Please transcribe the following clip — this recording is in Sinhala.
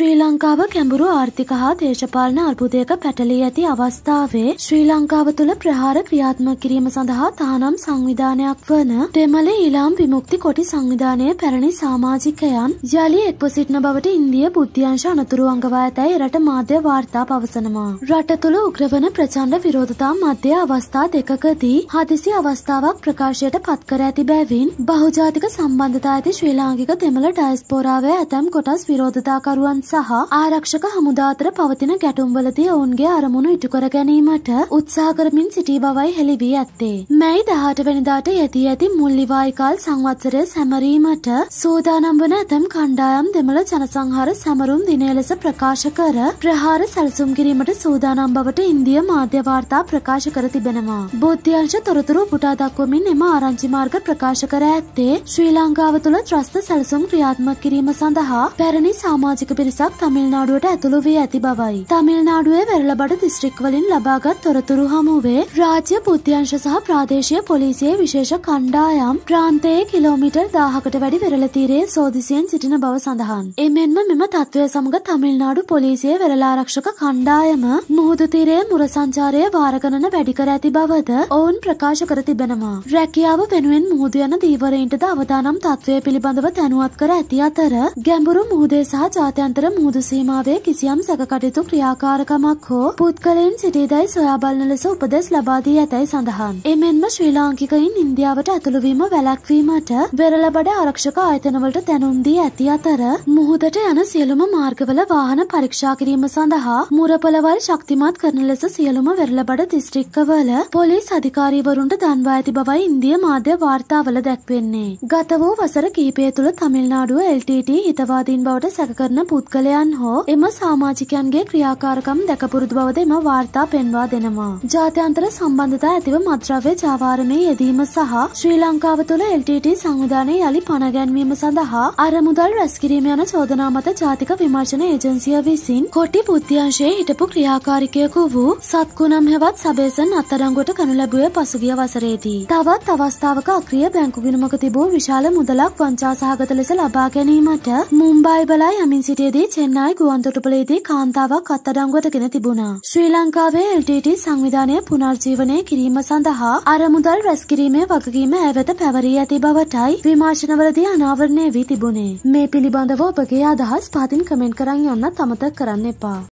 ශ්‍රී ලංකාව කැඹුරු ආර්ථික හා දේශපාලන අර්බුදයක පැටලී ඇති අවස්ථාවේ ශ්‍රී ලංකාව තුළ ප්‍රහාර ක්‍රියාත්මක කිරීම සඳහා තහනම් සංවිධානයක් වන දෙමළ ඊලාම් විමුක්ති කොටි සංවිධානයේ පැරණි සමාජිකයන් යළි එක්ව සිටින බවට ඉන්දිය බුද්ධ්‍යංශ අනතුරු අංගවා ඇතැයි එරට මාධ්‍ය වාර්තා පවසනවා. රට තුළ උග්‍රවන ප්‍රචණ්ඩ විරෝධතා මධ්‍ය අවස්ථා දෙකකදී හදිසි අවස්ථාවක් ප්‍රකාශයට පත්කර ඇති බැවින් බහුජාතික සම්බන්ධතා ඇති ශ්‍රී ලාංකික දෙමළ ඩයස්පෝරාවේ ඇතැම් කොටස් විරෝධතාකරුවන් සහ ආරක්ෂක හමුදා අතර පවතින ගැටුම්වලදී ඔවුන්ගේ අරමුණු ඉටු කර ගැනීමට උත්සාහ කරමින් සිටි බවයි හෙළි වී ඇත්තේ. මැයි 18 වෙනිදාට යෙදී ඇති මුල්ලිවායිකල් සංවත්සරය සැමරීමට සූදානම් වන ඇතම් කණ්ඩායම් දෙමළ ජනසංහාර සමරුම් දිනය ලෙස ප්‍රකාශ කර ප්‍රහාර සැලසුම් කිරීමට සූදානම් බවට ඉන්දිය මාධ්‍ය වාර්තා ප්‍රකාශ කර තිබෙනවා. බෞද්ධංශ තොරතුරු පුටා දක්වමින් එම ආරංචි මාර්ග ප්‍රකාශ කර ඇත්තේ ශ්‍රී ලංකාව තුළ ත්‍රස්ත සැලසුම් ක්‍රියාත්මක කිරීම සඳහා පැරණි සමාජික පිරිස කොටසක් තමිල්නාඩුවට ඇතුළු වී ඇති බවයි. තමිල්නාඩුවේ වෙරළබඩ දිස්ත්‍රික්වලින් ලබාගත් තොරතුරු හමුවේ රාජ්‍ය පුද්‍යංශ සහ ප්‍රාදේශීය පොලිසියේ විශේෂ කණ්ඩායම් ප්‍රාන්තයේ කිලෝමීටර් දාහකට වැඩි වෙරළතීරයේ සෝදිසියෙන් සිටින බව සඳහන්. එමෙන්ම මෙම තත්ත්වය සමඟ තමිල්නාඩු පොලිසියේ වෙරලාරක්ෂක කණ්ඩායම මුහුදුතිරයේ මුර සංචාරය වාරගණන වැඩිකර ඇති බවද ඔවුන් ප්‍රකාශ කර තිබෙනවා. රැකියාව වෙනුවෙන් මුහුද යන දීවරයින්ටද අවදානම් තත්ත්වය පිළිබඳව තැනුවත් කර ඇති අතර ගැඹුරු මුහුදේ සහ ජාත්‍යන්තර අතර මුහුදු සීමාවේ කිසියම් සැකකටයුතු ක්‍රියාකාරකමක් හෝ පුද්ගලයන් සිටීදැයි සොයා බලන ලෙස උපදෙස් ලබා දී ඇතැයි සඳහන්. එමෙන්ම ශ්‍රී ලාංකිකයින් ඉන්දියාවට ඇතුළුවීම වැළැක්වීමට වෙරළබඩ ආරක්ෂක ආයතනවලට දැනුම් දී ඇති අතර මුහුදට යන සියලුම මාර්ගවල වාහන පරීක්ෂා කිරීම සඳහා මුරපලවල් ශක්තිමත් කරන ලෙස සියලුම වෙරළබඩ දිස්ත්‍රික්කවල පොලිස් අධිකාරීවරුන්ට දන්වා ඇති බවයි ඉන්දිය මාධ්‍ය වාර්තාවල දැක්වෙන්නේ. ගත වූ වසර කීපය තුළ තමිල්නාඩුව LTT හිතවාදීන් බවට සැකකරන පුද්ග පුද්ගලයන් හෝ එම සාමාජිකයන්ගේ ක්‍රියාකාරකම් දැකපුරුදු බවද එම වාර්තා පෙන්වා දෙනවා. ජාත්‍යන්තර සම්බන්ධතා ඇතිව මත්ද්‍රව්‍ය ජාවාරමේ යෙදීම සහ ශ්‍රී ලංකාව තුළ LTT සංවිධානය යළි පණගැන්වීම සඳහා අරමුදල් රැස්කිරීම යන චෝදනා මත ජාතික විමර්ශන ඒජන්සිය විසින් කොටි බුද්ධ්‍යංශයේ හිටපු ක්‍රියාකාරිකයකු වූ සත්කුනම් හෙවත් සබේසන් අත්තරංගොට කනු ලැබුවේ පසුගිය වසරේදී. තවත් අවස්ථාවක අක්‍රිය බැංකු ගිණුමක තිබූ විශාල මුදලක් වංචා සහගත ලෙස ලබා ගැනීමට මුම්බයි බලා යමින් සිටියේදී පසුගියදී චෙන්නයි ගුවන්තොටුපලේදී කාන්තාවක් අත්අඩංගුවට ගෙන තිබුණා. ශ්‍රී ලංකාවේ LTT සංවිධානය පුනර්ජීවනය කිරීම සඳහා අරමුදල් රැස්කිරීමේ වගකීම ඇවත පැවරී ඇති බවටයි විමර්ශනවලදී අනාවරණය වී තිබුණේ. මේ පිළිබඳව ඔබගේ අදහස් පහතින් කමෙන්ට් කරන්න යන්නත් අමතක කරන්න එපා.